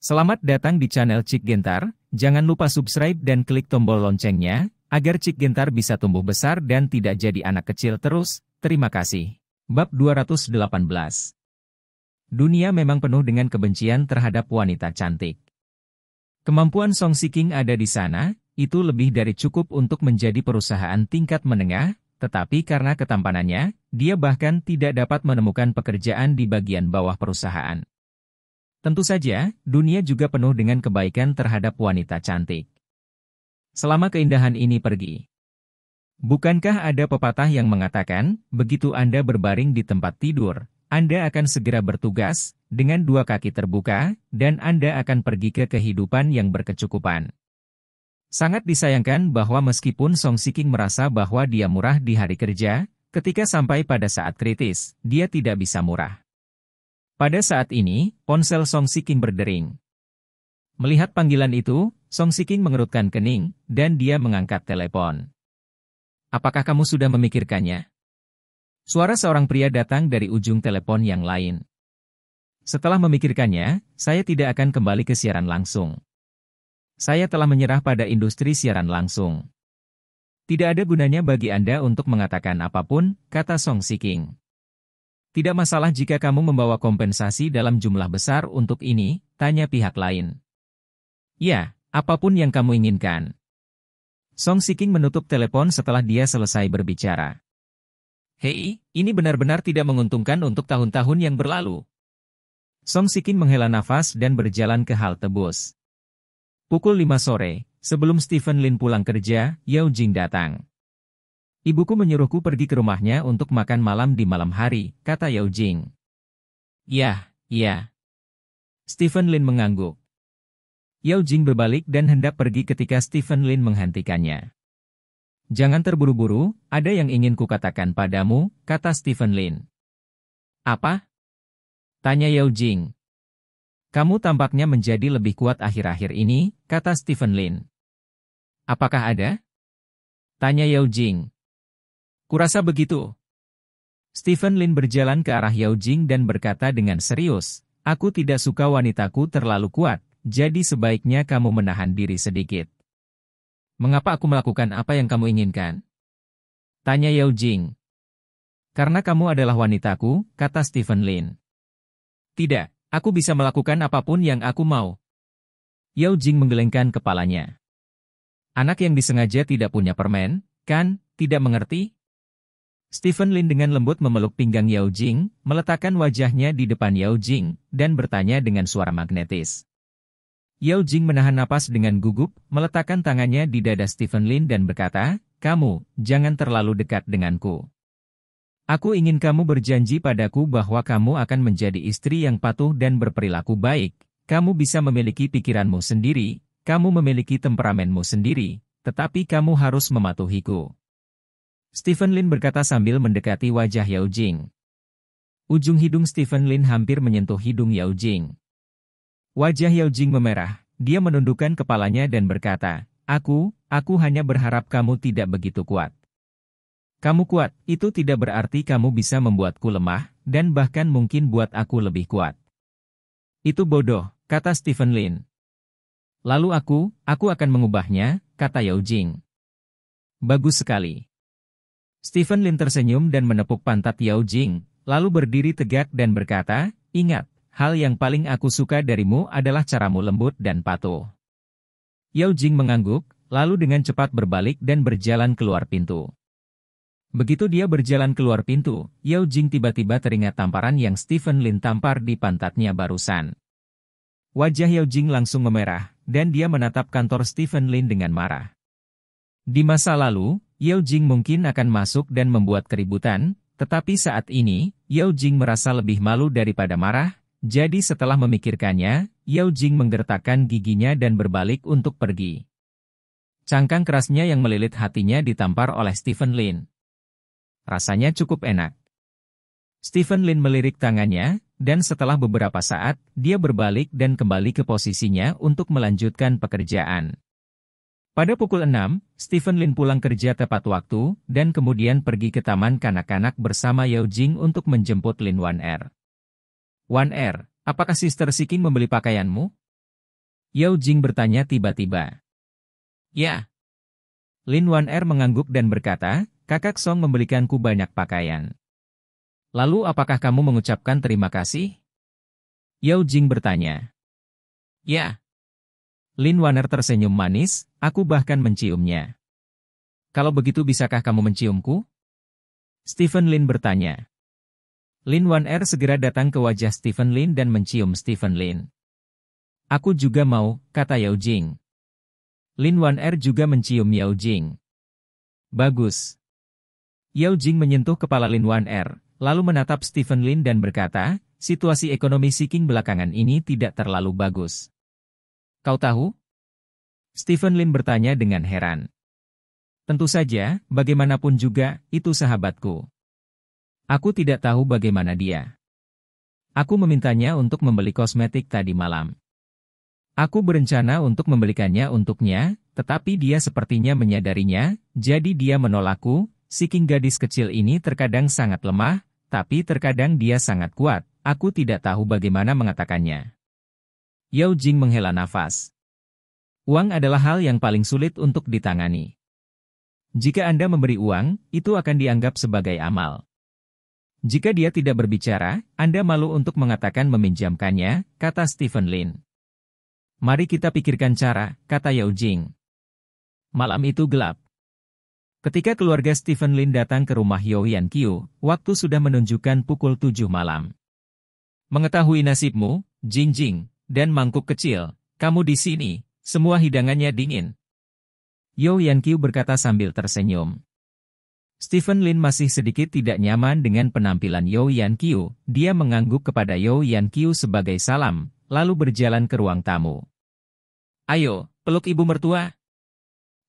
Selamat datang di channel Cik Gentar, jangan lupa subscribe dan klik tombol loncengnya, agar Cik Gentar bisa tumbuh besar dan tidak jadi anak kecil terus, terima kasih. Bab 218 Dunia memang penuh dengan kebencian terhadap wanita cantik. Kemampuan Song Siking ada di sana, itu lebih dari cukup untuk menjadi perusahaan tingkat menengah, tetapi karena ketampanannya, dia bahkan tidak dapat menemukan pekerjaan di bagian bawah perusahaan. Tentu saja, dunia juga penuh dengan kebaikan terhadap wanita cantik. Selama keindahan ini pergi. Bukankah ada pepatah yang mengatakan, begitu Anda berbaring di tempat tidur, Anda akan segera bertugas, dengan dua kaki terbuka, dan Anda akan pergi ke kehidupan yang berkecukupan. Sangat disayangkan bahwa meskipun Song Siking merasa bahwa dia murah di hari kerja, ketika sampai pada saat kritis, dia tidak bisa murah. Pada saat ini, ponsel Song Siking berdering. Melihat panggilan itu, Song Siking mengerutkan kening, dan dia mengangkat telepon. Apakah kamu sudah memikirkannya? Suara seorang pria datang dari ujung telepon yang lain. Setelah memikirkannya, saya tidak akan kembali ke siaran langsung. Saya telah menyerah pada industri siaran langsung. Tidak ada gunanya bagi Anda untuk mengatakan apapun, kata Song Siking. Tidak masalah jika kamu membawa kompensasi dalam jumlah besar untuk ini, tanya pihak lain. Ya, apapun yang kamu inginkan. Song Siking menutup telepon setelah dia selesai berbicara. Hei, ini benar-benar tidak menguntungkan untuk tahun-tahun yang berlalu. Song Siking menghela nafas dan berjalan ke halte bus. Pukul 5 sore, sebelum Stephen Lin pulang kerja, Yao Jing datang. Ibuku menyuruhku pergi ke rumahnya untuk makan malam di malam hari, kata Yao Jing. Yah, ya. Stephen Lin mengangguk. Yao Jing berbalik dan hendak pergi ketika Stephen Lin menghentikannya. Jangan terburu-buru, ada yang ingin kukatakan padamu, kata Stephen Lin. Apa? Tanya Yao Jing. Kamu tampaknya menjadi lebih kuat akhir-akhir ini, kata Stephen Lin. Apakah ada? Tanya Yao Jing. Kurasa begitu. Stephen Lin berjalan ke arah Yao Jing dan berkata dengan serius, Aku tidak suka wanitaku terlalu kuat, jadi sebaiknya kamu menahan diri sedikit. Mengapa aku melakukan apa yang kamu inginkan? Tanya Yao Jing. Karena kamu adalah wanitaku, kata Stephen Lin. Tidak, aku bisa melakukan apapun yang aku mau. Yao Jing menggelengkan kepalanya. Anak yang disengaja tidak punya permen, kan, tidak mengerti, Stephen Lin dengan lembut memeluk pinggang Yao Jing, meletakkan wajahnya di depan Yao Jing, dan bertanya dengan suara magnetis. Yao Jing menahan napas dengan gugup, meletakkan tangannya di dada Stephen Lin dan berkata, Kamu, jangan terlalu dekat denganku. Aku ingin kamu berjanji padaku bahwa kamu akan menjadi istri yang patuh dan berperilaku baik. Kamu bisa memiliki pikiranmu sendiri, kamu memiliki temperamenmu sendiri, tetapi kamu harus mematuhiku. Stephen Lin berkata sambil mendekati wajah Yao Jing. Ujung hidung Stephen Lin hampir menyentuh hidung Yao Jing. Wajah Yao Jing memerah, dia menundukkan kepalanya dan berkata, Aku, aku hanya berharap kamu tidak begitu kuat. Kamu kuat, itu tidak berarti kamu bisa membuatku lemah, dan bahkan mungkin buat aku lebih kuat. Itu bodoh, kata Stephen Lin. Lalu aku, aku akan mengubahnya, kata Yao Jing. Bagus sekali. Stephen Lin tersenyum dan menepuk pantat Yao Jing, lalu berdiri tegak dan berkata, Ingat, hal yang paling aku suka darimu adalah caramu lembut dan patuh. Yao Jing mengangguk, lalu dengan cepat berbalik dan berjalan keluar pintu. Begitu dia berjalan keluar pintu, Yao Jing tiba-tiba teringat tamparan yang Stephen Lin tampar di pantatnya barusan. Wajah Yao Jing langsung memerah, dan dia menatap kantor Stephen Lin dengan marah. Di masa lalu, Yao Jing mungkin akan masuk dan membuat keributan, tetapi saat ini, Yao Jing merasa lebih malu daripada marah, jadi setelah memikirkannya, Yao Jing menggertakkan giginya dan berbalik untuk pergi. Cangkang kerasnya yang melilit hatinya ditampar oleh Stephen Lin. Rasanya cukup enak. Stephen Lin melirik tangannya, dan setelah beberapa saat, dia berbalik dan kembali ke posisinya untuk melanjutkan pekerjaan. Pada pukul 6, Stephen Lin pulang kerja tepat waktu dan kemudian pergi ke taman kanak-kanak bersama Yao Jing untuk menjemput Lin Wan Er. Wan Er, apakah Sister Siking membeli pakaianmu? Yao Jing bertanya tiba-tiba. Ya. Lin Wan Er mengangguk dan berkata, kakak Song membelikanku banyak pakaian. Lalu apakah kamu mengucapkan terima kasih? Yao Jing bertanya. Ya. Lin Waner tersenyum manis, aku bahkan menciumnya. Kalau begitu bisakah kamu menciumku? Stephen Lin bertanya. Lin Waner segera datang ke wajah Stephen Lin dan mencium Stephen Lin. Aku juga mau, kata Yao Jing. Lin Waner juga mencium Yao Jing. Bagus. Yao Jing menyentuh kepala Lin Waner, lalu menatap Stephen Lin dan berkata, situasi ekonomi Siking belakangan ini tidak terlalu bagus. Kau tahu? Stephen Lin bertanya dengan heran. Tentu saja, bagaimanapun juga, itu sahabatku. Aku tidak tahu bagaimana dia. Aku memintanya untuk membeli kosmetik tadi malam. Aku berencana untuk membelikannya untuknya, tetapi dia sepertinya menyadarinya, jadi dia menolakku. Si king gadis kecil ini terkadang sangat lemah, tapi terkadang dia sangat kuat. Aku tidak tahu bagaimana mengatakannya. Yao Jing menghela nafas. Uang adalah hal yang paling sulit untuk ditangani. Jika Anda memberi uang, itu akan dianggap sebagai amal. Jika dia tidak berbicara, Anda malu untuk mengatakan meminjamkannya, kata Stephen Lin. Mari kita pikirkan cara, kata Yao Jing. Malam itu gelap. Ketika keluarga Stephen Lin datang ke rumah Yao Yan Qiu, waktu sudah menunjukkan pukul 7 malam. Mengetahui nasibmu, Jing Jing, dan mangkuk kecil. Kamu di sini, semua hidangannya dingin. Yo Yankyu berkata sambil tersenyum. Stephen Lin masih sedikit tidak nyaman dengan penampilan Yo Yankyu. Dia mengangguk kepada Yo Yankyu sebagai salam, lalu berjalan ke ruang tamu. Ayo, peluk ibu mertua.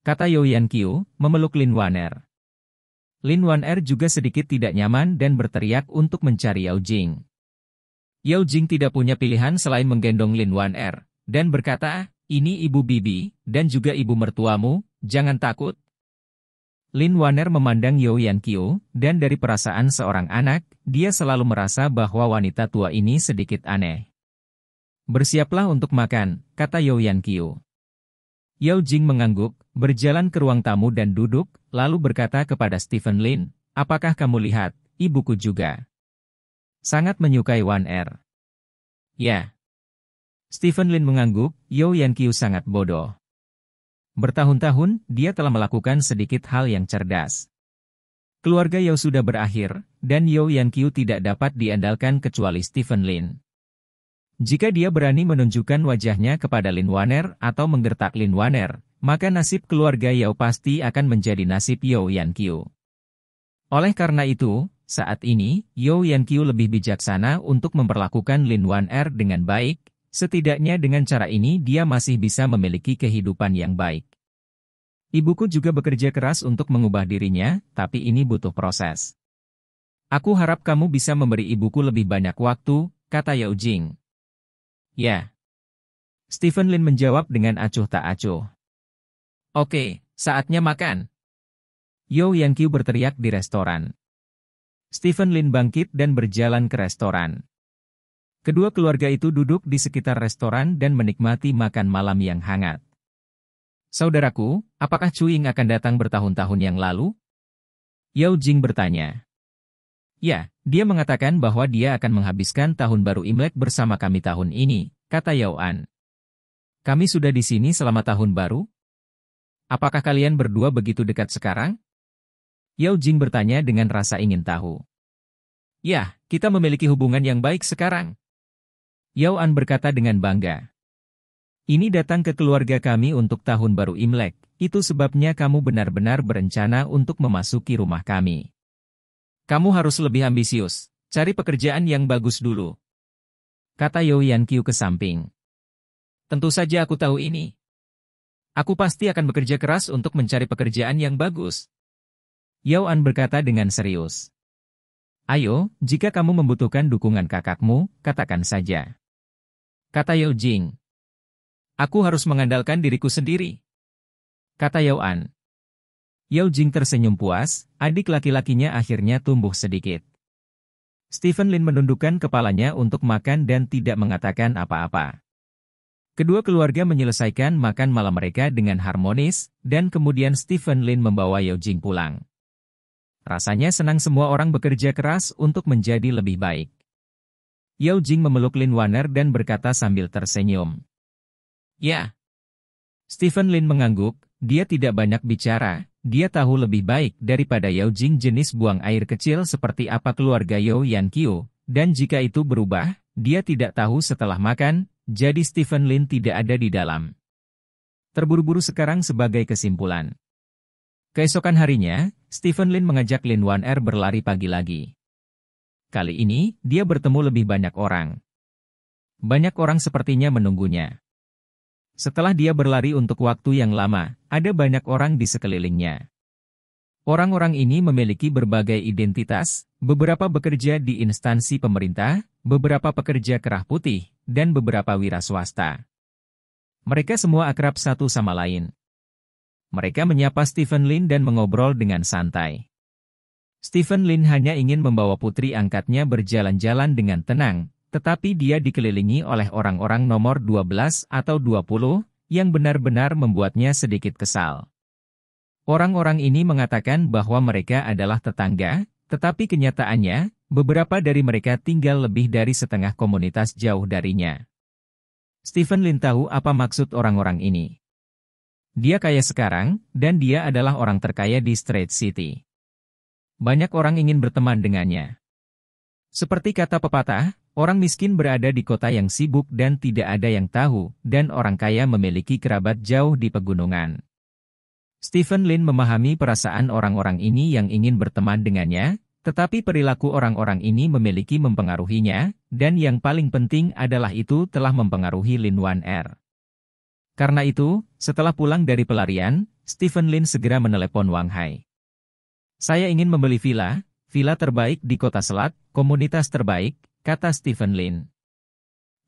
Kata Yo Yankyu, memeluk Lin Wan Er. Lin Wan Er juga sedikit tidak nyaman dan berteriak untuk mencari Yao Jing. Yao Jing tidak punya pilihan selain menggendong Lin Wan Er, dan berkata, ini ibu bibi, dan juga ibu mertuamu, jangan takut. Lin Wan Er memandang Yao Yan Kyo, dan dari perasaan seorang anak, dia selalu merasa bahwa wanita tua ini sedikit aneh. Bersiaplah untuk makan, kata Yao Yan Kyo. Yao Jing mengangguk, berjalan ke ruang tamu dan duduk, lalu berkata kepada Stephen Lin, apakah kamu lihat, ibuku juga. Sangat menyukai Wan Er. Ya. Stephen Lin mengangguk, Yo Yan Qiu sangat bodoh. Bertahun-tahun, dia telah melakukan sedikit hal yang cerdas. Keluarga Yao sudah berakhir, dan Yao Yan Qiu tidak dapat diandalkan kecuali Stephen Lin. Jika dia berani menunjukkan wajahnya kepada Lin Waner atau menggertak Lin Waner, maka nasib keluarga Yao pasti akan menjadi nasib Yao Yan Qiu. Oleh karena itu, saat ini, Yo Yan Kyu lebih bijaksana untuk memperlakukan Lin Wan Er dengan baik, setidaknya dengan cara ini dia masih bisa memiliki kehidupan yang baik. Ibuku juga bekerja keras untuk mengubah dirinya, tapi ini butuh proses. Aku harap kamu bisa memberi ibuku lebih banyak waktu, kata Yao Jing. Ya. Stephen Lin menjawab dengan acuh tak acuh. Oke, saatnya makan. Yo Yang berteriak di restoran. Stephen Lin bangkit dan berjalan ke restoran. Kedua keluarga itu duduk di sekitar restoran dan menikmati makan malam yang hangat. Saudaraku, apakah Cuing akan datang bertahun-tahun yang lalu? Yao Jing bertanya. Ya, dia mengatakan bahwa dia akan menghabiskan tahun baru Imlek bersama kami tahun ini, kata Yao An. Kami sudah di sini selama tahun baru? Apakah kalian berdua begitu dekat sekarang? Yao Jing bertanya dengan rasa ingin tahu. Ya, kita memiliki hubungan yang baik sekarang. Yao An berkata dengan bangga. Ini datang ke keluarga kami untuk tahun baru Imlek, itu sebabnya kamu benar-benar berencana untuk memasuki rumah kami. Kamu harus lebih ambisius, cari pekerjaan yang bagus dulu. Kata Yao Yankyu ke samping. Tentu saja aku tahu ini. Aku pasti akan bekerja keras untuk mencari pekerjaan yang bagus. Yao An berkata dengan serius. Ayo, jika kamu membutuhkan dukungan kakakmu, katakan saja. Kata Yao Jing. Aku harus mengandalkan diriku sendiri. Kata Yao An. Yao Jing tersenyum puas, adik laki-lakinya akhirnya tumbuh sedikit. Stephen Lin menundukkan kepalanya untuk makan dan tidak mengatakan apa-apa. Kedua keluarga menyelesaikan makan malam mereka dengan harmonis, dan kemudian Stephen Lin membawa Yao Jing pulang. Rasanya senang semua orang bekerja keras untuk menjadi lebih baik. Yao Jing memeluk Lin Waner dan berkata sambil tersenyum. Ya. Stephen Lin mengangguk, dia tidak banyak bicara, dia tahu lebih baik daripada Yao Jing jenis buang air kecil seperti apa keluarga Yao Yan Qiu, dan jika itu berubah, dia tidak tahu setelah makan, jadi Stephen Lin tidak ada di dalam. Terburu-buru sekarang sebagai kesimpulan. Keesokan harinya, Stephen Lin mengajak Lin Wan Er berlari pagi lagi. Kali ini, dia bertemu lebih banyak orang. Banyak orang sepertinya menunggunya. Setelah dia berlari untuk waktu yang lama, ada banyak orang di sekelilingnya. Orang-orang ini memiliki berbagai identitas, beberapa bekerja di instansi pemerintah, beberapa pekerja kerah putih, dan beberapa wira swasta. Mereka semua akrab satu sama lain. Mereka menyapa Stephen Lin dan mengobrol dengan santai. Stephen Lin hanya ingin membawa putri angkatnya berjalan-jalan dengan tenang, tetapi dia dikelilingi oleh orang-orang nomor 12 atau 20 yang benar-benar membuatnya sedikit kesal. Orang-orang ini mengatakan bahwa mereka adalah tetangga, tetapi kenyataannya, beberapa dari mereka tinggal lebih dari setengah komunitas jauh darinya. Stephen Lin tahu apa maksud orang-orang ini. Dia kaya sekarang, dan dia adalah orang terkaya di Straight City. Banyak orang ingin berteman dengannya. Seperti kata pepatah, orang miskin berada di kota yang sibuk dan tidak ada yang tahu, dan orang kaya memiliki kerabat jauh di pegunungan. Stephen Lin memahami perasaan orang-orang ini yang ingin berteman dengannya, tetapi perilaku orang-orang ini memiliki mempengaruhinya, dan yang paling penting adalah itu telah mempengaruhi Lin Wan Er. Karena itu, setelah pulang dari pelarian, Stephen Lin segera menelepon Wang Hai. Saya ingin membeli villa, villa terbaik di kota selat, komunitas terbaik, kata Stephen Lin.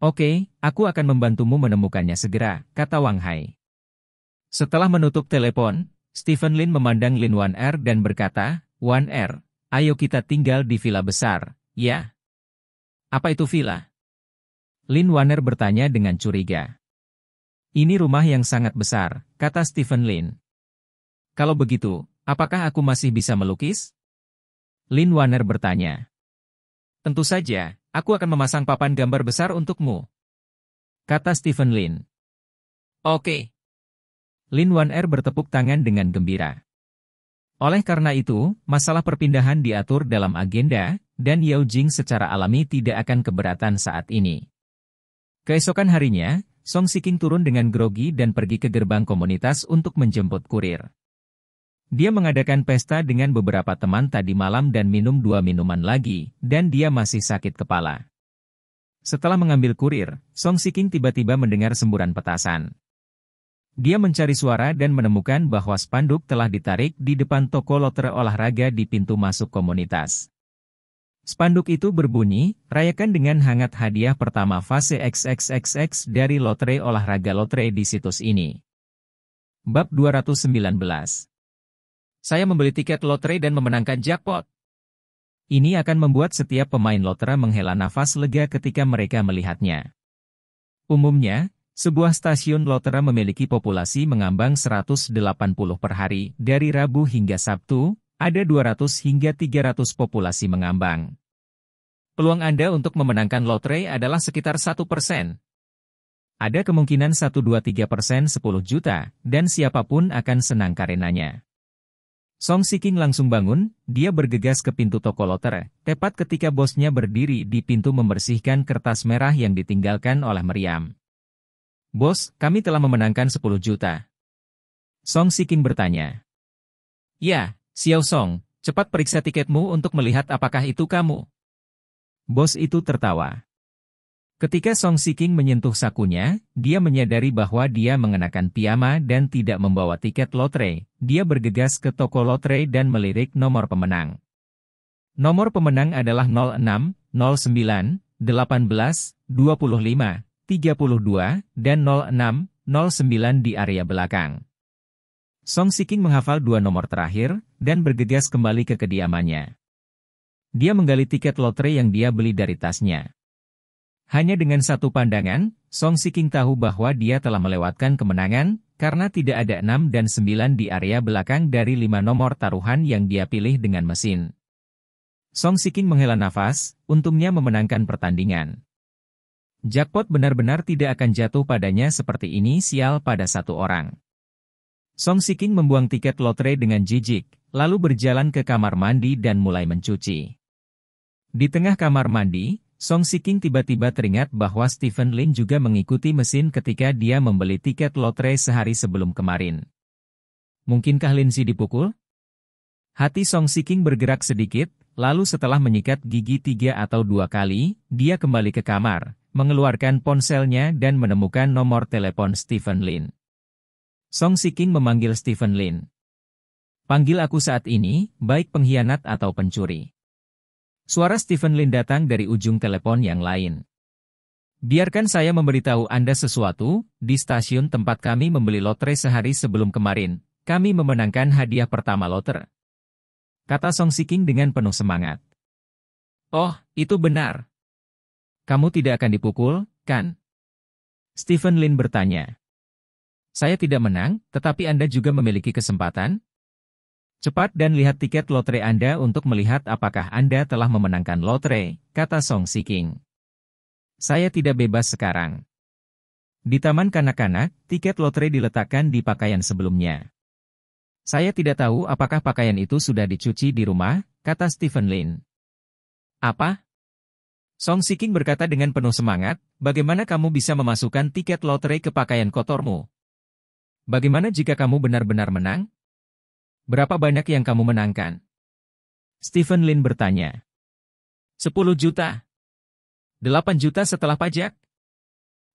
Oke, aku akan membantumu menemukannya segera, kata Wang Hai. Setelah menutup telepon, Stephen Lin memandang Lin Wan Er dan berkata, Wan Er, ayo kita tinggal di villa besar, ya? Apa itu villa? Lin Er bertanya dengan curiga. Ini rumah yang sangat besar, kata Stephen Lin. Kalau begitu, apakah aku masih bisa melukis? Lin Warner bertanya. Tentu saja, aku akan memasang papan gambar besar untukmu. Kata Stephen Lin. Oke. Lin Warner bertepuk tangan dengan gembira. Oleh karena itu, masalah perpindahan diatur dalam agenda, dan Yao Jing secara alami tidak akan keberatan saat ini. Keesokan harinya, Song Siking turun dengan grogi dan pergi ke gerbang komunitas untuk menjemput kurir. Dia mengadakan pesta dengan beberapa teman tadi malam dan minum dua minuman lagi, dan dia masih sakit kepala. Setelah mengambil kurir, Song Siking tiba-tiba mendengar semburan petasan. Dia mencari suara dan menemukan bahwa spanduk telah ditarik di depan toko loter olahraga di pintu masuk komunitas. Spanduk itu berbunyi, rayakan dengan hangat hadiah pertama fase XXXX dari lotre olahraga lotre di situs ini. Bab 219 Saya membeli tiket lotre dan memenangkan jackpot. Ini akan membuat setiap pemain lotre menghela nafas lega ketika mereka melihatnya. Umumnya, sebuah stasiun lotre memiliki populasi mengambang 180 per hari dari Rabu hingga Sabtu, ada 200 hingga 300 populasi mengambang. Peluang Anda untuk memenangkan lotre adalah sekitar 1 persen. Ada kemungkinan 1-2-3 persen 10 juta, dan siapapun akan senang karenanya. Song Siking langsung bangun, dia bergegas ke pintu toko lotre, tepat ketika bosnya berdiri di pintu membersihkan kertas merah yang ditinggalkan oleh Meriam. Bos, kami telah memenangkan 10 juta. Song Siking bertanya. Ya, Xiao Song, cepat periksa tiketmu untuk melihat apakah itu kamu. Bos itu tertawa. Ketika Song Siking menyentuh sakunya, dia menyadari bahwa dia mengenakan piyama dan tidak membawa tiket lotre. Dia bergegas ke toko lotre dan melirik nomor pemenang. Nomor pemenang adalah 06, 09, 18, 25, 32, dan 06, 09 di area belakang. Song Siking menghafal dua nomor terakhir, dan bergegas kembali ke kediamannya. Dia menggali tiket lotre yang dia beli dari tasnya. Hanya dengan satu pandangan, Song Siking tahu bahwa dia telah melewatkan kemenangan, karena tidak ada enam dan sembilan di area belakang dari lima nomor taruhan yang dia pilih dengan mesin. Song Siking menghela nafas, untungnya memenangkan pertandingan. Jackpot benar-benar tidak akan jatuh padanya seperti ini sial pada satu orang. Song Siking membuang tiket lotre dengan jijik, lalu berjalan ke kamar mandi dan mulai mencuci. Di tengah kamar mandi, Song Siking tiba-tiba teringat bahwa Stephen Lin juga mengikuti mesin ketika dia membeli tiket lotre sehari sebelum kemarin. Mungkinkah Lin Si dipukul? Hati Song Siking bergerak sedikit, lalu setelah menyikat gigi tiga atau dua kali, dia kembali ke kamar, mengeluarkan ponselnya dan menemukan nomor telepon Stephen Lin. Song Siking memanggil Stephen Lin. Panggil aku saat ini, baik pengkhianat atau pencuri. Suara Stephen Lin datang dari ujung telepon yang lain. Biarkan saya memberitahu Anda sesuatu, di stasiun tempat kami membeli lotre sehari sebelum kemarin, kami memenangkan hadiah pertama lotre. Kata Song Siking dengan penuh semangat. Oh, itu benar. Kamu tidak akan dipukul, kan? Stephen Lin bertanya. Saya tidak menang, tetapi Anda juga memiliki kesempatan. Cepat dan lihat tiket lotre Anda untuk melihat apakah Anda telah memenangkan lotre, kata Song Siking. Saya tidak bebas sekarang. Di taman kanak-kanak, tiket lotre diletakkan di pakaian sebelumnya. Saya tidak tahu apakah pakaian itu sudah dicuci di rumah, kata Stephen Lin. Apa? Song Siking berkata dengan penuh semangat, bagaimana kamu bisa memasukkan tiket lotre ke pakaian kotormu? Bagaimana jika kamu benar-benar menang? Berapa banyak yang kamu menangkan? Stephen Lin bertanya. 10 juta. 8 juta setelah pajak?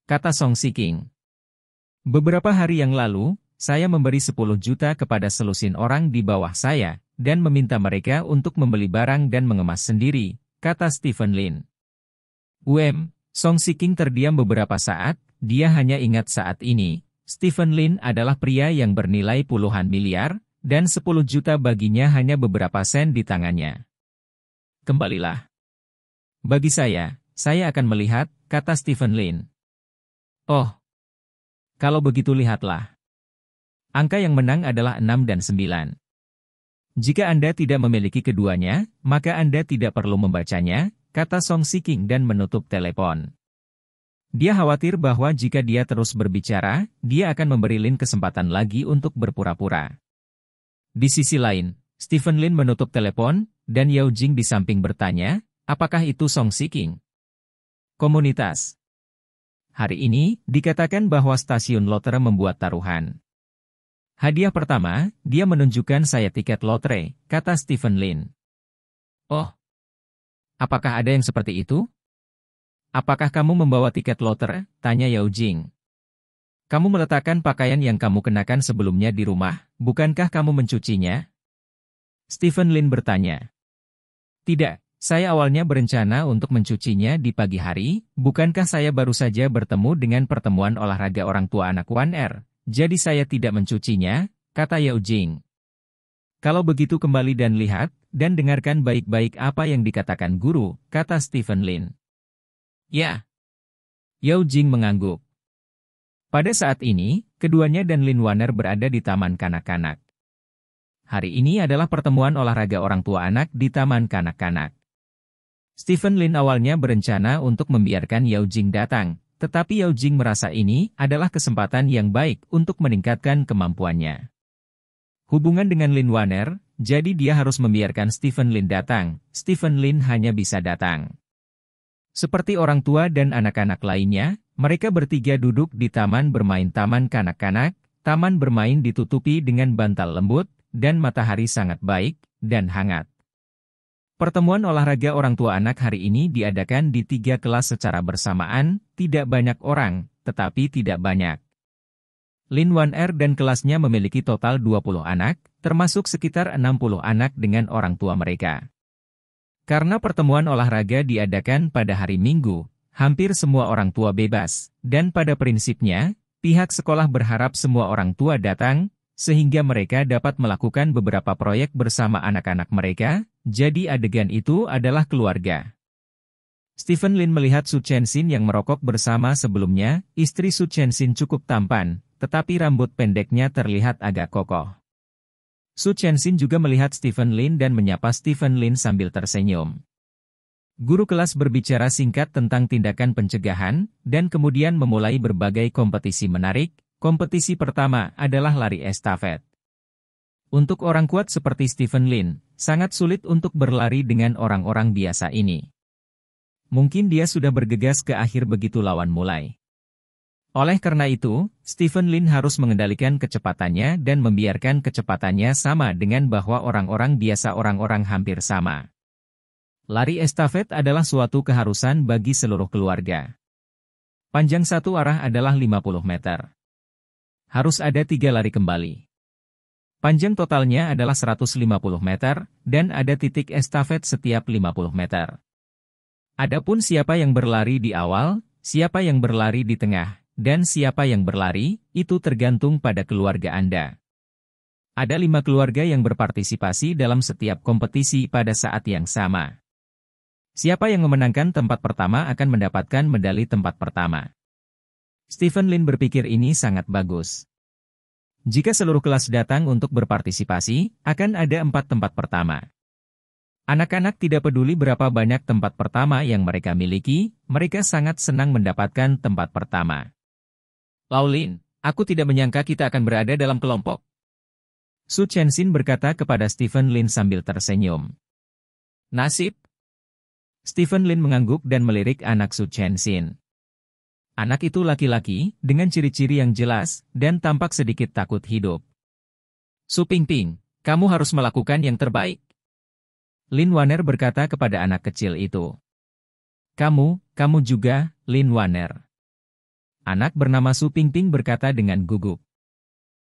Kata Song Siking. Beberapa hari yang lalu, saya memberi 10 juta kepada selusin orang di bawah saya, dan meminta mereka untuk membeli barang dan mengemas sendiri, kata Stephen Lin. Um, Song Siking terdiam beberapa saat, dia hanya ingat saat ini, Stephen Lin adalah pria yang bernilai puluhan miliar, dan 10 juta baginya hanya beberapa sen di tangannya. Kembalilah. Bagi saya, saya akan melihat, kata Stephen Lin. Oh. Kalau begitu lihatlah. Angka yang menang adalah 6 dan 9. Jika Anda tidak memiliki keduanya, maka Anda tidak perlu membacanya, kata Song Siking dan menutup telepon. Dia khawatir bahwa jika dia terus berbicara, dia akan memberi Lin kesempatan lagi untuk berpura-pura. Di sisi lain, Stephen Lin menutup telepon, dan Yao Jing di samping bertanya, apakah itu Song Seeking? Komunitas Hari ini, dikatakan bahwa stasiun lotre membuat taruhan. Hadiah pertama, dia menunjukkan saya tiket lotre, kata Stephen Lin. Oh, apakah ada yang seperti itu? Apakah kamu membawa tiket loter? Tanya Yao Jing. Kamu meletakkan pakaian yang kamu kenakan sebelumnya di rumah, bukankah kamu mencucinya? Stephen Lin bertanya. Tidak, saya awalnya berencana untuk mencucinya di pagi hari, bukankah saya baru saja bertemu dengan pertemuan olahraga orang tua anak Wan Er, jadi saya tidak mencucinya, kata Yao Jing. Kalau begitu kembali dan lihat, dan dengarkan baik-baik apa yang dikatakan guru, kata Stephen Lin. Ya. Yao Jing mengangguk. Pada saat ini, keduanya dan Lin Waner berada di Taman Kanak-Kanak. Hari ini adalah pertemuan olahraga orang tua anak di Taman Kanak-Kanak. Stephen Lin awalnya berencana untuk membiarkan Yao Jing datang, tetapi Yao Jing merasa ini adalah kesempatan yang baik untuk meningkatkan kemampuannya. Hubungan dengan Lin Waner, jadi dia harus membiarkan Stephen Lin datang. Stephen Lin hanya bisa datang. Seperti orang tua dan anak-anak lainnya, mereka bertiga duduk di taman bermain taman kanak-kanak, taman bermain ditutupi dengan bantal lembut, dan matahari sangat baik dan hangat. Pertemuan olahraga orang tua anak hari ini diadakan di tiga kelas secara bersamaan, tidak banyak orang, tetapi tidak banyak. Lin Wan R er dan kelasnya memiliki total 20 anak, termasuk sekitar 60 anak dengan orang tua mereka. Karena pertemuan olahraga diadakan pada hari Minggu, hampir semua orang tua bebas, dan pada prinsipnya, pihak sekolah berharap semua orang tua datang, sehingga mereka dapat melakukan beberapa proyek bersama anak-anak mereka, jadi adegan itu adalah keluarga. Stephen Lin melihat Su chen Xin yang merokok bersama sebelumnya, istri Su chen Xin cukup tampan, tetapi rambut pendeknya terlihat agak kokoh. Su chen Xin juga melihat Stephen Lin dan menyapa Stephen Lin sambil tersenyum. Guru kelas berbicara singkat tentang tindakan pencegahan, dan kemudian memulai berbagai kompetisi menarik. Kompetisi pertama adalah lari estafet. Untuk orang kuat seperti Stephen Lin, sangat sulit untuk berlari dengan orang-orang biasa ini. Mungkin dia sudah bergegas ke akhir begitu lawan mulai. Oleh karena itu, Stephen Lin harus mengendalikan kecepatannya dan membiarkan kecepatannya sama dengan bahwa orang-orang biasa orang-orang hampir sama. Lari estafet adalah suatu keharusan bagi seluruh keluarga. Panjang satu arah adalah 50 meter. Harus ada tiga lari kembali. Panjang totalnya adalah 150 meter, dan ada titik estafet setiap 50 meter. Adapun siapa yang berlari di awal, siapa yang berlari di tengah, dan siapa yang berlari, itu tergantung pada keluarga Anda. Ada lima keluarga yang berpartisipasi dalam setiap kompetisi pada saat yang sama. Siapa yang memenangkan tempat pertama akan mendapatkan medali tempat pertama. Stephen Lin berpikir ini sangat bagus. Jika seluruh kelas datang untuk berpartisipasi, akan ada empat tempat pertama. Anak-anak tidak peduli berapa banyak tempat pertama yang mereka miliki, mereka sangat senang mendapatkan tempat pertama. Laulin, aku tidak menyangka kita akan berada dalam kelompok. Su Chenxin berkata kepada Stephen Lin sambil tersenyum. Nasib? Stephen Lin mengangguk dan melirik anak Su Chenxin. Anak itu laki-laki, dengan ciri-ciri yang jelas, dan tampak sedikit takut hidup. Su Pingping, kamu harus melakukan yang terbaik. Lin Waner berkata kepada anak kecil itu. Kamu, kamu juga, Lin Waner. Anak bernama Su Ping Ping berkata dengan gugup.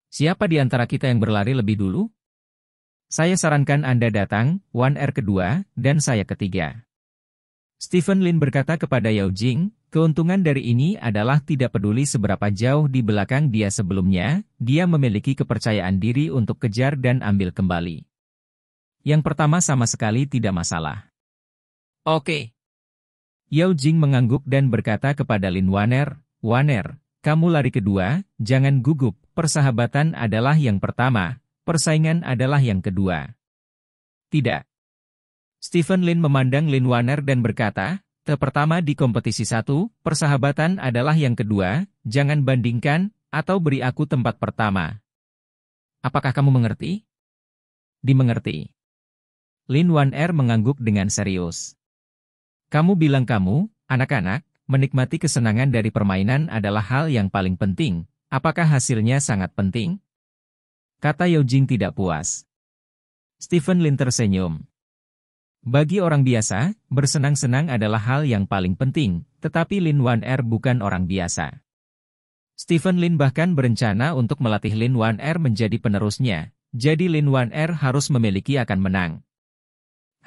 Siapa di antara kita yang berlari lebih dulu? Saya sarankan Anda datang, Wan R er kedua, dan saya ketiga. Stephen Lin berkata kepada Yao Jing, keuntungan dari ini adalah tidak peduli seberapa jauh di belakang dia sebelumnya, dia memiliki kepercayaan diri untuk kejar dan ambil kembali. Yang pertama sama sekali tidak masalah. Oke. Okay. Yao Jing mengangguk dan berkata kepada Lin Waner, Waner, kamu lari kedua, jangan gugup, persahabatan adalah yang pertama, persaingan adalah yang kedua. Tidak. Stephen Lin memandang Lin Waner dan berkata, Te pertama di kompetisi satu, persahabatan adalah yang kedua, jangan bandingkan, atau beri aku tempat pertama. Apakah kamu mengerti? Dimengerti. Lin Wan Er mengangguk dengan serius. Kamu bilang kamu, anak-anak, Menikmati kesenangan dari permainan adalah hal yang paling penting. Apakah hasilnya sangat penting? Kata Yojing tidak puas. Stephen Lin tersenyum. Bagi orang biasa, bersenang-senang adalah hal yang paling penting, tetapi Lin Wan Er bukan orang biasa. Stephen Lin bahkan berencana untuk melatih Lin Wan Er menjadi penerusnya, jadi Lin Wan Er harus memiliki akan menang.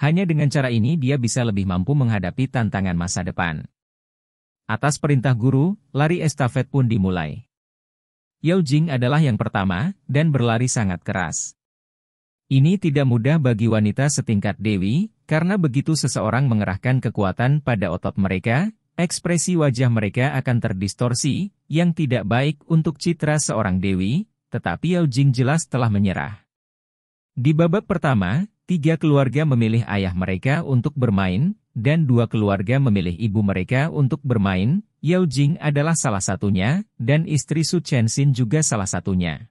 Hanya dengan cara ini dia bisa lebih mampu menghadapi tantangan masa depan. Atas perintah guru, lari estafet pun dimulai. Yao Jing adalah yang pertama, dan berlari sangat keras. Ini tidak mudah bagi wanita setingkat Dewi, karena begitu seseorang mengerahkan kekuatan pada otot mereka, ekspresi wajah mereka akan terdistorsi, yang tidak baik untuk citra seorang Dewi, tetapi Yao Jing jelas telah menyerah. Di babak pertama, tiga keluarga memilih ayah mereka untuk bermain, dan dua keluarga memilih ibu mereka untuk bermain, Yao Jing adalah salah satunya, dan istri Su Chen Chenxin juga salah satunya.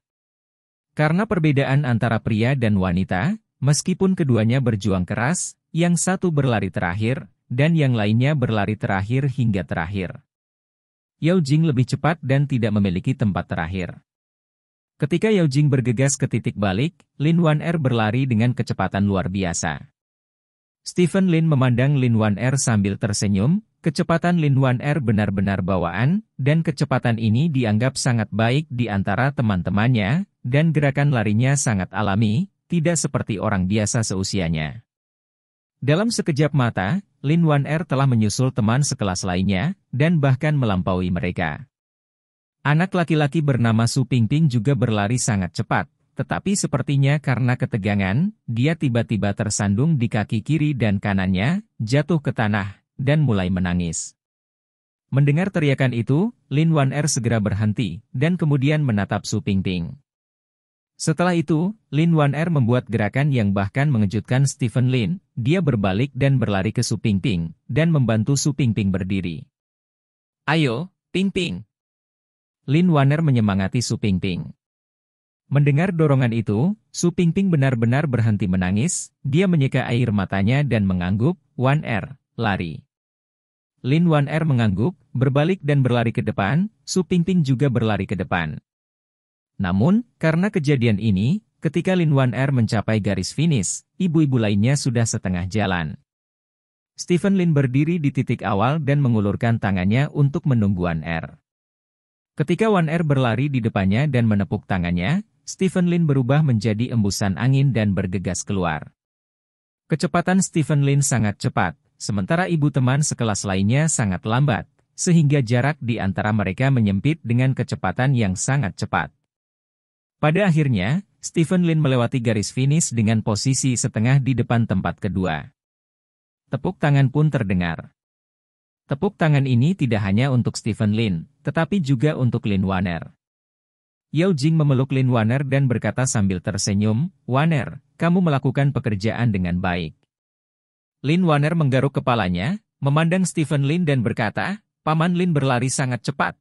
Karena perbedaan antara pria dan wanita, meskipun keduanya berjuang keras, yang satu berlari terakhir, dan yang lainnya berlari terakhir hingga terakhir. Yao Jing lebih cepat dan tidak memiliki tempat terakhir. Ketika Yao Jing bergegas ke titik balik, Lin Wan Er berlari dengan kecepatan luar biasa. Stephen Lin memandang Lin Wan Er sambil tersenyum, kecepatan Lin Wan Er benar-benar bawaan, dan kecepatan ini dianggap sangat baik di antara teman-temannya, dan gerakan larinya sangat alami, tidak seperti orang biasa seusianya. Dalam sekejap mata, Lin Wan Er telah menyusul teman sekelas lainnya, dan bahkan melampaui mereka. Anak laki-laki bernama Su Pingping juga berlari sangat cepat, tetapi sepertinya karena ketegangan, dia tiba-tiba tersandung di kaki kiri dan kanannya, jatuh ke tanah, dan mulai menangis. Mendengar teriakan itu, Lin Wan Er segera berhenti, dan kemudian menatap Su Ping Ping. Setelah itu, Lin Wan Er membuat gerakan yang bahkan mengejutkan Stephen Lin, dia berbalik dan berlari ke Su Ping Ping, dan membantu Su Ping Ping berdiri. Ayo, Ping Ping! Lin Wan Er menyemangati Su Ping Ping. Mendengar dorongan itu, Su Pingping benar-benar berhenti menangis, dia menyeka air matanya dan mengangguk, Wan Er, lari. Lin Wan Er mengangguk, berbalik dan berlari ke depan, Su Pingping juga berlari ke depan. Namun, karena kejadian ini, ketika Lin Wan Er mencapai garis finish, ibu-ibu lainnya sudah setengah jalan. Stephen Lin berdiri di titik awal dan mengulurkan tangannya untuk menunggu Wan Er. Ketika Wan Er berlari di depannya dan menepuk tangannya, Stephen Lin berubah menjadi embusan angin dan bergegas keluar. Kecepatan Stephen Lin sangat cepat, sementara ibu teman sekelas lainnya sangat lambat, sehingga jarak di antara mereka menyempit dengan kecepatan yang sangat cepat. Pada akhirnya, Stephen Lin melewati garis finish dengan posisi setengah di depan tempat kedua. Tepuk tangan pun terdengar. Tepuk tangan ini tidak hanya untuk Stephen Lin, tetapi juga untuk Lin Warner. Yao Jing memeluk Lin Waner dan berkata sambil tersenyum, Waner, kamu melakukan pekerjaan dengan baik. Lin Waner menggaruk kepalanya, memandang Stephen Lin dan berkata, Paman Lin berlari sangat cepat.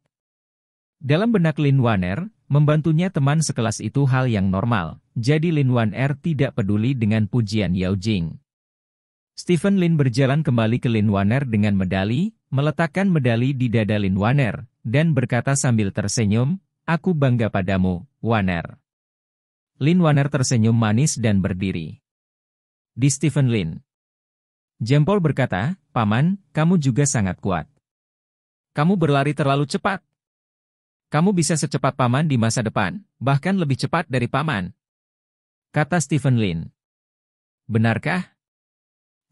Dalam benak Lin Waner, membantunya teman sekelas itu hal yang normal, jadi Lin Waner tidak peduli dengan pujian Yao Jing. Stephen Lin berjalan kembali ke Lin Waner dengan medali, meletakkan medali di dada Lin Waner, dan berkata sambil tersenyum, Aku bangga padamu, Waner. Lin Waner tersenyum manis dan berdiri. Di Stephen Lin. Jempol berkata, Paman, kamu juga sangat kuat. Kamu berlari terlalu cepat. Kamu bisa secepat Paman di masa depan, bahkan lebih cepat dari Paman. Kata Stephen Lin. Benarkah?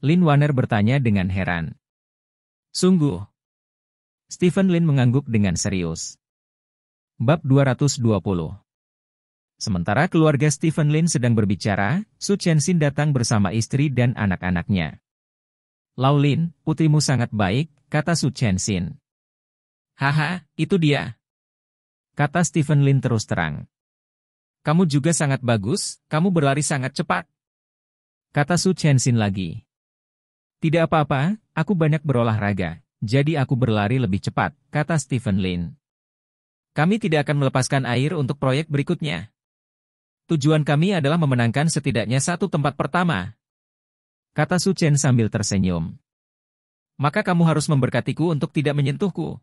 Lin Waner bertanya dengan heran. Sungguh. Stephen Lin mengangguk dengan serius. Bab 220 Sementara keluarga Stephen Lin sedang berbicara, Su chen Xin datang bersama istri dan anak-anaknya. Lau Lin, putrimu sangat baik, kata Su chen Xin. Haha, itu dia. Kata Stephen Lin terus terang. Kamu juga sangat bagus, kamu berlari sangat cepat. Kata Su chen Xin lagi. Tidak apa-apa, aku banyak berolahraga, jadi aku berlari lebih cepat, kata Stephen Lin. Kami tidak akan melepaskan air untuk proyek berikutnya. Tujuan kami adalah memenangkan setidaknya satu tempat pertama. Kata Su Chen sambil tersenyum. Maka kamu harus memberkatiku untuk tidak menyentuhku.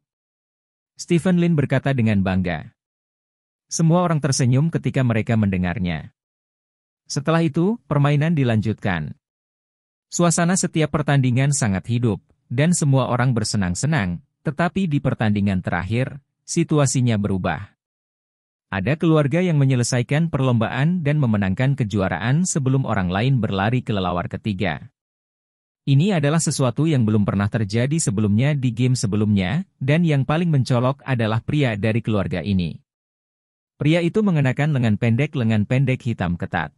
Stephen Lin berkata dengan bangga. Semua orang tersenyum ketika mereka mendengarnya. Setelah itu, permainan dilanjutkan. Suasana setiap pertandingan sangat hidup, dan semua orang bersenang-senang, tetapi di pertandingan terakhir, situasinya berubah. Ada keluarga yang menyelesaikan perlombaan dan memenangkan kejuaraan sebelum orang lain berlari ke lelawar ketiga. Ini adalah sesuatu yang belum pernah terjadi sebelumnya di game sebelumnya, dan yang paling mencolok adalah pria dari keluarga ini. Pria itu mengenakan lengan pendek-lengan pendek hitam ketat.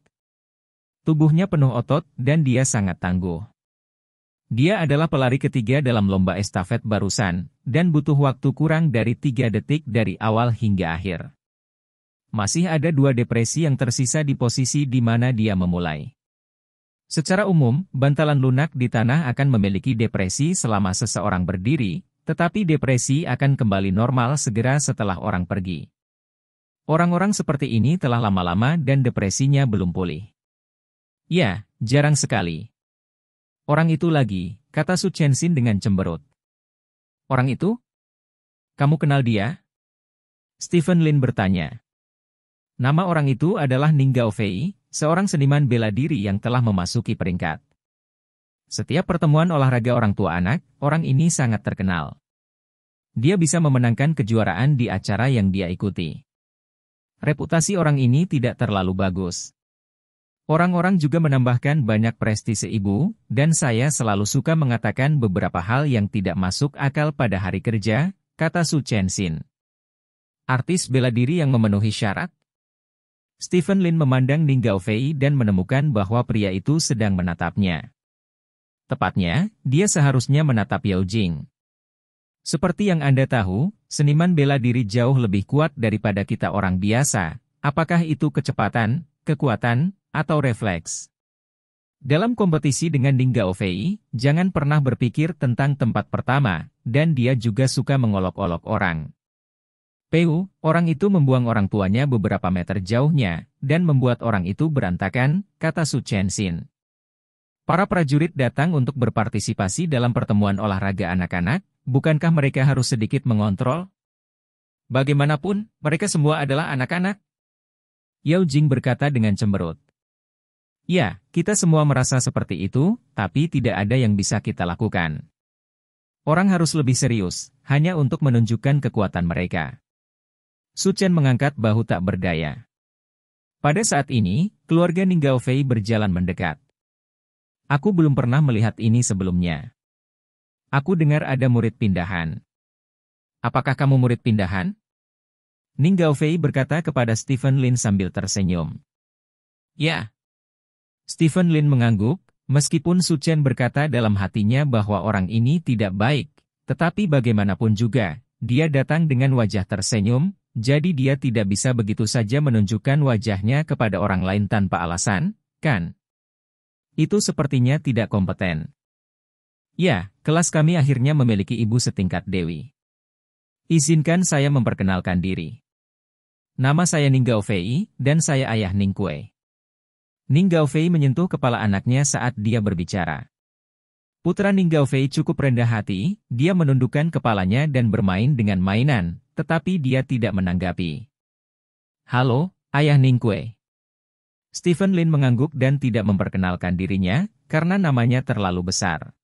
Tubuhnya penuh otot, dan dia sangat tangguh. Dia adalah pelari ketiga dalam lomba estafet barusan, dan butuh waktu kurang dari tiga detik dari awal hingga akhir. Masih ada dua depresi yang tersisa di posisi di mana dia memulai. Secara umum, bantalan lunak di tanah akan memiliki depresi selama seseorang berdiri, tetapi depresi akan kembali normal segera setelah orang pergi. Orang-orang seperti ini telah lama-lama dan depresinya belum pulih. Ya, jarang sekali. Orang itu lagi, kata Su Xin dengan cemberut. Orang itu? Kamu kenal dia? Stephen Lin bertanya. Nama orang itu adalah Ning Gao Fei, seorang seniman bela diri yang telah memasuki peringkat. Setiap pertemuan olahraga orang tua anak, orang ini sangat terkenal. Dia bisa memenangkan kejuaraan di acara yang dia ikuti. Reputasi orang ini tidak terlalu bagus. Orang-orang juga menambahkan banyak prestise ibu, dan saya selalu suka mengatakan beberapa hal yang tidak masuk akal pada hari kerja, kata Su Chen Artis bela diri yang memenuhi syarat? Stephen Lin memandang Ning Gao Fei dan menemukan bahwa pria itu sedang menatapnya. Tepatnya, dia seharusnya menatap Yao Jing. Seperti yang Anda tahu, seniman bela diri jauh lebih kuat daripada kita orang biasa. Apakah itu kecepatan, kekuatan, atau refleks. Dalam kompetisi dengan Dingga Ovei, jangan pernah berpikir tentang tempat pertama, dan dia juga suka mengolok-olok orang. PU, orang itu membuang orang tuanya beberapa meter jauhnya, dan membuat orang itu berantakan, kata Su Chen Xin. Para prajurit datang untuk berpartisipasi dalam pertemuan olahraga anak-anak, bukankah mereka harus sedikit mengontrol? Bagaimanapun, mereka semua adalah anak-anak. Yao Jing berkata dengan cemberut. Ya, kita semua merasa seperti itu, tapi tidak ada yang bisa kita lakukan. Orang harus lebih serius, hanya untuk menunjukkan kekuatan mereka. Suchen mengangkat bahu tak berdaya. Pada saat ini, keluarga Ninggao Fei berjalan mendekat. Aku belum pernah melihat ini sebelumnya. Aku dengar ada murid pindahan. Apakah kamu murid pindahan? Ninggao Fei berkata kepada Stephen Lin sambil tersenyum. Ya, Stephen Lin mengangguk, meskipun Chen berkata dalam hatinya bahwa orang ini tidak baik, tetapi bagaimanapun juga, dia datang dengan wajah tersenyum, jadi dia tidak bisa begitu saja menunjukkan wajahnya kepada orang lain tanpa alasan, kan? Itu sepertinya tidak kompeten. Ya, kelas kami akhirnya memiliki ibu setingkat Dewi. Izinkan saya memperkenalkan diri. Nama saya Ninggao Fei, dan saya ayah Ning Kuei. Ning Fei menyentuh kepala anaknya saat dia berbicara. Putra Ning Fei cukup rendah hati, dia menundukkan kepalanya dan bermain dengan mainan, tetapi dia tidak menanggapi. Halo, Ayah Ning Kue. Stephen Lin mengangguk dan tidak memperkenalkan dirinya, karena namanya terlalu besar.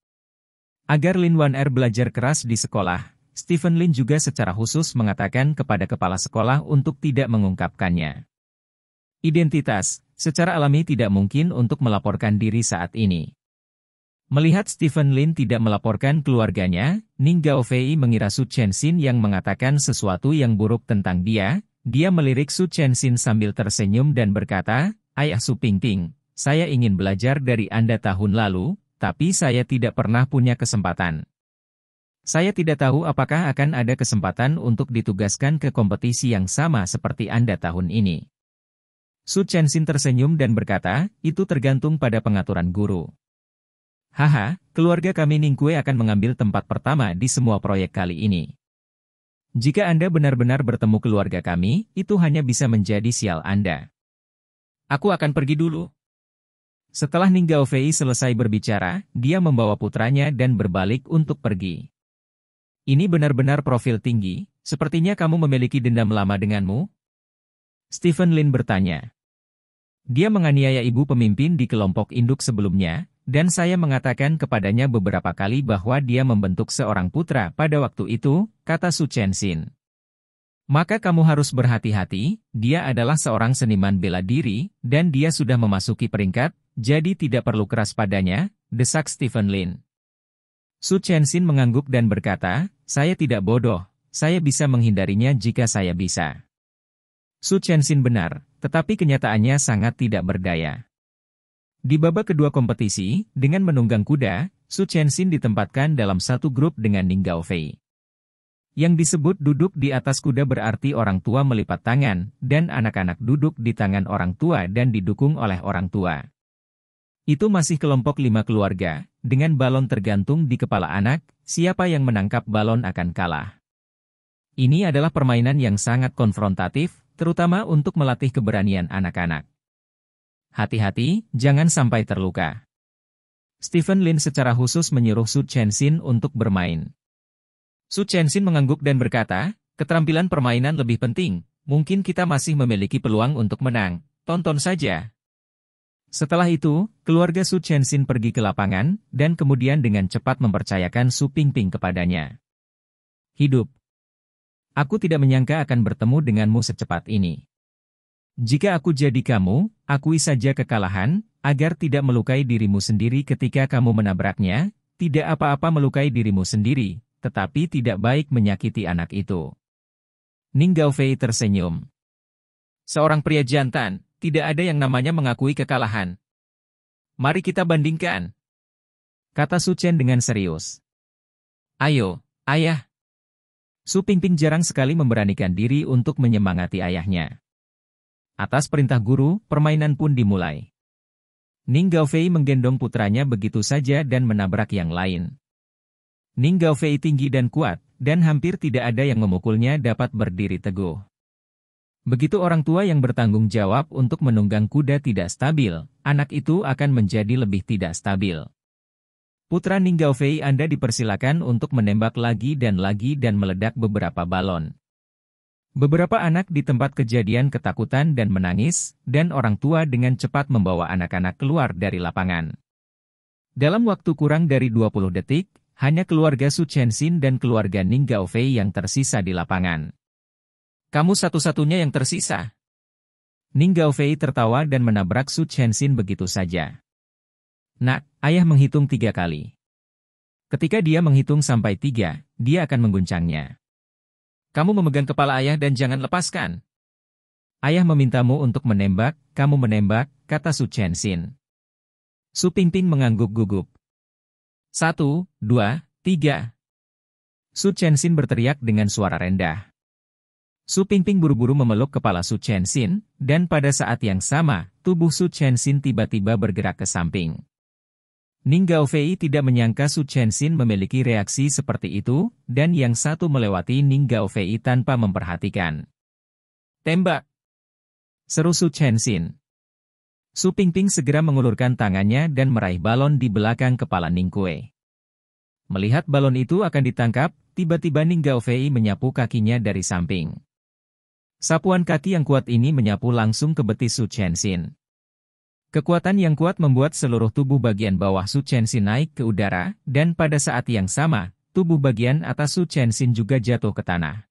Agar Lin Wan Er belajar keras di sekolah, Stephen Lin juga secara khusus mengatakan kepada kepala sekolah untuk tidak mengungkapkannya. Identitas, secara alami tidak mungkin untuk melaporkan diri saat ini. Melihat Stephen Lin tidak melaporkan keluarganya, Ning Gao Fei mengira Su chen Xin yang mengatakan sesuatu yang buruk tentang dia, dia melirik Su chen Xin sambil tersenyum dan berkata, Ayah Su Ping Ping, saya ingin belajar dari Anda tahun lalu, tapi saya tidak pernah punya kesempatan. Saya tidak tahu apakah akan ada kesempatan untuk ditugaskan ke kompetisi yang sama seperti Anda tahun ini. Su chen Xin tersenyum dan berkata, itu tergantung pada pengaturan guru. Haha, keluarga kami Ning Kue akan mengambil tempat pertama di semua proyek kali ini. Jika Anda benar-benar bertemu keluarga kami, itu hanya bisa menjadi sial Anda. Aku akan pergi dulu. Setelah Ning Gao Fei selesai berbicara, dia membawa putranya dan berbalik untuk pergi. Ini benar-benar profil tinggi, sepertinya kamu memiliki dendam lama denganmu? Stephen Lin bertanya. Dia menganiaya ibu pemimpin di kelompok induk sebelumnya, dan saya mengatakan kepadanya beberapa kali bahwa dia membentuk seorang putra pada waktu itu, kata Su chen Xin. Maka kamu harus berhati-hati, dia adalah seorang seniman bela diri, dan dia sudah memasuki peringkat, jadi tidak perlu keras padanya, desak Stephen Lin. Su chen Xin mengangguk dan berkata, saya tidak bodoh, saya bisa menghindarinya jika saya bisa. Su chen Xin benar, tetapi kenyataannya sangat tidak berdaya. Di babak kedua kompetisi, dengan menunggang kuda, Su chen Xin ditempatkan dalam satu grup dengan Ning Fei. Yang disebut duduk di atas kuda berarti orang tua melipat tangan, dan anak-anak duduk di tangan orang tua dan didukung oleh orang tua. Itu masih kelompok lima keluarga, dengan balon tergantung di kepala anak, siapa yang menangkap balon akan kalah. Ini adalah permainan yang sangat konfrontatif, terutama untuk melatih keberanian anak-anak. Hati-hati, jangan sampai terluka. Stephen Lin secara khusus menyuruh Su chen Xin untuk bermain. Su chen Xin mengangguk dan berkata, keterampilan permainan lebih penting, mungkin kita masih memiliki peluang untuk menang, tonton saja. Setelah itu, keluarga Su chen Xin pergi ke lapangan, dan kemudian dengan cepat mempercayakan Su Ping Ping kepadanya. Hidup, Aku tidak menyangka akan bertemu denganmu secepat ini. Jika aku jadi kamu, akui saja kekalahan, agar tidak melukai dirimu sendiri ketika kamu menabraknya, tidak apa-apa melukai dirimu sendiri, tetapi tidak baik menyakiti anak itu. Gao Fei tersenyum. Seorang pria jantan, tidak ada yang namanya mengakui kekalahan. Mari kita bandingkan. Kata Su Chen dengan serius. Ayo, ayah, Su Pingping jarang sekali memberanikan diri untuk menyemangati ayahnya. Atas perintah guru, permainan pun dimulai. Ning Gaofei menggendong putranya begitu saja dan menabrak yang lain. Ning Gaofei tinggi dan kuat, dan hampir tidak ada yang memukulnya dapat berdiri teguh. Begitu orang tua yang bertanggung jawab untuk menunggang kuda tidak stabil, anak itu akan menjadi lebih tidak stabil. Putra Ninggao-fei Anda dipersilakan untuk menembak lagi dan lagi dan meledak beberapa balon. Beberapa anak di tempat kejadian ketakutan dan menangis, dan orang tua dengan cepat membawa anak-anak keluar dari lapangan. Dalam waktu kurang dari 20 detik, hanya keluarga Su Chen Xin dan keluarga Ninggao-fei yang tersisa di lapangan. Kamu satu-satunya yang tersisa. Ninggao-fei tertawa dan menabrak Su Chen Xin begitu saja. Nak, ayah menghitung tiga kali. Ketika dia menghitung sampai tiga, dia akan mengguncangnya. Kamu memegang kepala ayah dan jangan lepaskan. Ayah memintamu untuk menembak, kamu menembak, kata Su Chen Xin. Su Ping mengangguk-gugup. Satu, dua, tiga. Su Chen Xin berteriak dengan suara rendah. Su Ping Ping buru-buru memeluk kepala Su Chen Xin, dan pada saat yang sama, tubuh Su Chen Xin tiba-tiba bergerak ke samping. Gao Fei tidak menyangka Su chen Xin memiliki reaksi seperti itu, dan yang satu melewati Gao Fei tanpa memperhatikan. Tembak! Seru Su chen Xin. Su Ping Ping segera mengulurkan tangannya dan meraih balon di belakang kepala Ning Kue. Melihat balon itu akan ditangkap, tiba-tiba Gao Fei menyapu kakinya dari samping. Sapuan kaki yang kuat ini menyapu langsung ke betis Su chen Xin. Kekuatan yang kuat membuat seluruh tubuh bagian bawah Su Chenshin naik ke udara, dan pada saat yang sama, tubuh bagian atas Su Chen Chenshin juga jatuh ke tanah.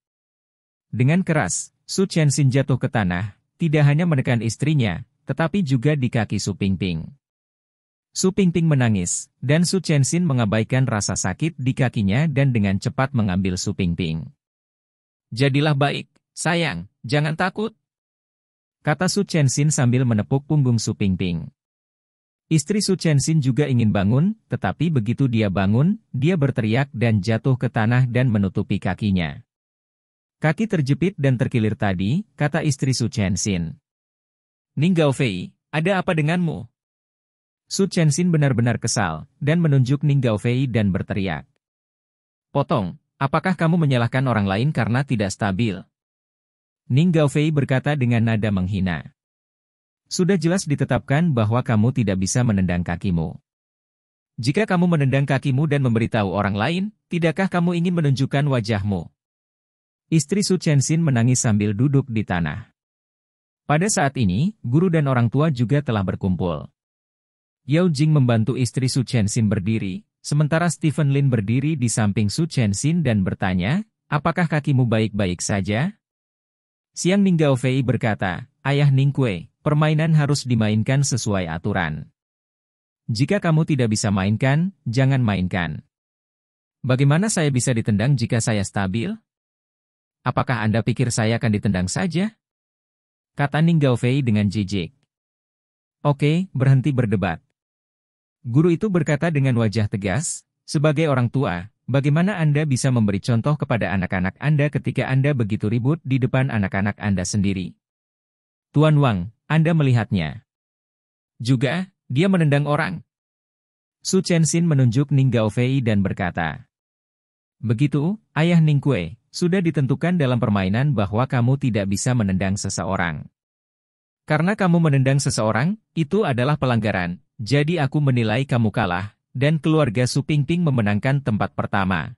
Dengan keras, Su Chen Chenshin jatuh ke tanah, tidak hanya menekan istrinya, tetapi juga di kaki Su Ping Ping. Su Ping Ping menangis, dan Su Chen Chenshin mengabaikan rasa sakit di kakinya dan dengan cepat mengambil Su Ping Ping. Jadilah baik, sayang, jangan takut, Kata Su chen Xin sambil menepuk punggung Su Ping Ping. Istri Su chen Xin juga ingin bangun, tetapi begitu dia bangun, dia berteriak dan jatuh ke tanah dan menutupi kakinya. Kaki terjepit dan terkilir tadi, kata istri Su chen Ning Gao Fei, ada apa denganmu? Su chen Xin benar-benar kesal, dan menunjuk Ning Fei dan berteriak. Potong, apakah kamu menyalahkan orang lain karena tidak stabil? Ning Fei berkata dengan nada menghina. Sudah jelas ditetapkan bahwa kamu tidak bisa menendang kakimu. Jika kamu menendang kakimu dan memberitahu orang lain, tidakkah kamu ingin menunjukkan wajahmu? Istri Su Chenxin menangis sambil duduk di tanah. Pada saat ini, guru dan orang tua juga telah berkumpul. Yao Jing membantu istri Su Chenxin berdiri, sementara Stephen Lin berdiri di samping Su Chenxin dan bertanya, apakah kakimu baik-baik saja? Siang Ninggao Fei berkata, Ayah Ningkue, permainan harus dimainkan sesuai aturan. Jika kamu tidak bisa mainkan, jangan mainkan. Bagaimana saya bisa ditendang jika saya stabil? Apakah Anda pikir saya akan ditendang saja? Kata Ninggao Fei dengan jijik. Oke, berhenti berdebat. Guru itu berkata dengan wajah tegas, sebagai orang tua, Bagaimana Anda bisa memberi contoh kepada anak-anak Anda ketika Anda begitu ribut di depan anak-anak Anda sendiri? Tuan Wang, Anda melihatnya. Juga, dia menendang orang. Su chen Xin menunjuk Ning Gaofei dan berkata, Begitu, ayah Ning Kue, sudah ditentukan dalam permainan bahwa kamu tidak bisa menendang seseorang. Karena kamu menendang seseorang, itu adalah pelanggaran, jadi aku menilai kamu kalah, dan keluarga Su Pingping memenangkan tempat pertama.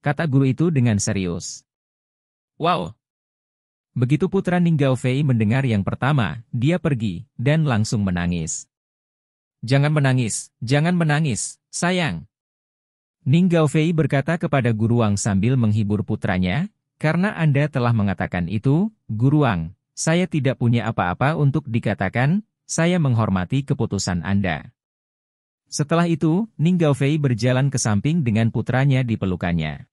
Kata guru itu dengan serius. Wow! Begitu putra Ninggao Fei mendengar yang pertama, dia pergi, dan langsung menangis. Jangan menangis, jangan menangis, sayang. Ninggao Fei berkata kepada Guru Wang sambil menghibur putranya, karena Anda telah mengatakan itu, Guru Wang, saya tidak punya apa-apa untuk dikatakan, saya menghormati keputusan Anda. Setelah itu, Ninggao Fei berjalan ke samping dengan putranya di pelukannya.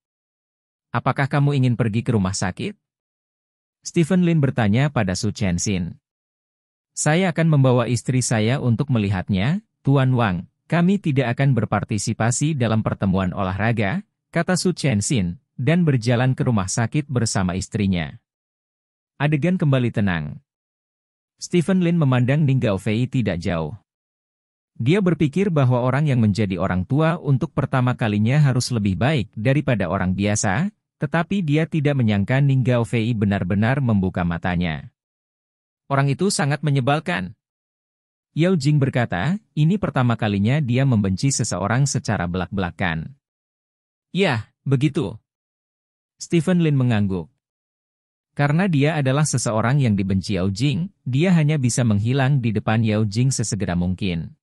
Apakah kamu ingin pergi ke rumah sakit? Stephen Lin bertanya pada Su Chen Xin. Saya akan membawa istri saya untuk melihatnya, Tuan Wang. Kami tidak akan berpartisipasi dalam pertemuan olahraga, kata Su Chen Xin, dan berjalan ke rumah sakit bersama istrinya. Adegan kembali tenang. Stephen Lin memandang Ninggao Fei tidak jauh. Dia berpikir bahwa orang yang menjadi orang tua untuk pertama kalinya harus lebih baik daripada orang biasa, tetapi dia tidak menyangka Ninggao Fei benar-benar membuka matanya. Orang itu sangat menyebalkan. Yao Jing berkata, ini pertama kalinya dia membenci seseorang secara belak-belakan. Ya, begitu. Stephen Lin mengangguk. Karena dia adalah seseorang yang dibenci Yao Jing, dia hanya bisa menghilang di depan Yao Jing sesegera mungkin.